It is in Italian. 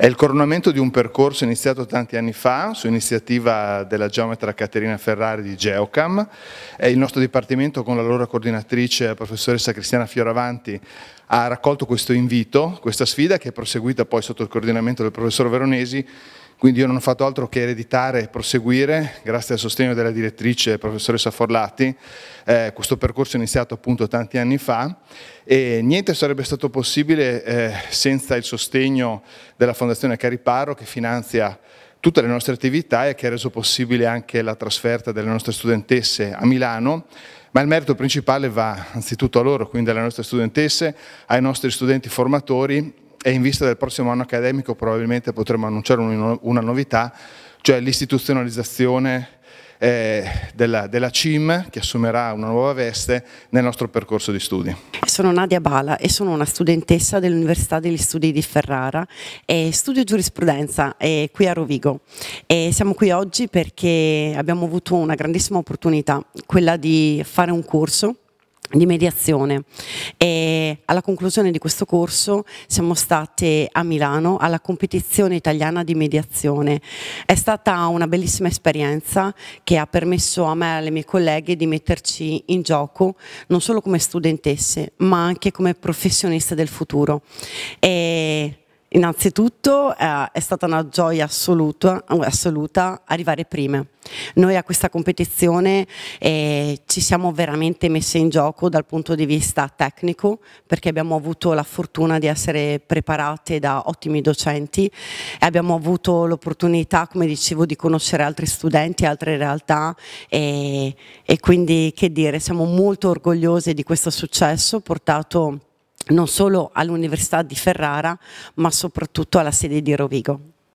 È il coronamento di un percorso iniziato tanti anni fa su iniziativa della geometra Caterina Ferrari di Geocam. È il nostro dipartimento con la loro coordinatrice, la professoressa Cristiana Fioravanti, ha raccolto questo invito, questa sfida che è proseguita poi sotto il coordinamento del professor Veronesi quindi io non ho fatto altro che ereditare e proseguire, grazie al sostegno della direttrice professoressa Forlati. eh, questo percorso è iniziato appunto tanti anni fa e niente sarebbe stato possibile eh, senza il sostegno della Fondazione Cariparo che finanzia tutte le nostre attività e che ha reso possibile anche la trasferta delle nostre studentesse a Milano ma il merito principale va anzitutto a loro, quindi alle nostre studentesse, ai nostri studenti formatori e in vista del prossimo anno accademico probabilmente potremo annunciare una novità, cioè l'istituzionalizzazione eh, della, della, CIM che assumerà una nuova veste nel nostro percorso di studi. Sono Nadia Bala e sono una studentessa dell'Università degli Studi di Ferrara e studio giurisprudenza eh, qui a Rovigo e siamo qui oggi perché abbiamo avuto una grandissima opportunità, quella di fare un corso di mediazione e alla conclusione di questo corso siamo state a Milano alla competizione italiana di mediazione. È stata una bellissima esperienza che ha permesso a me e alle mie colleghe di metterci in gioco non solo come studentesse ma anche come professioniste del futuro. E innanzitutto eh, è stata una gioia assoluta, assoluta arrivare prime noi a questa competizione eh, ci siamo veramente messe in gioco dal punto di vista tecnico perché abbiamo avuto la fortuna di essere preparate da ottimi docenti e abbiamo avuto l'opportunità, come dicevo, di conoscere altri studenti, altre realtà e, e quindi che dire, siamo molto orgogliose di questo successo portato non solo all'Università di Ferrara ma soprattutto alla sede di Rovigo.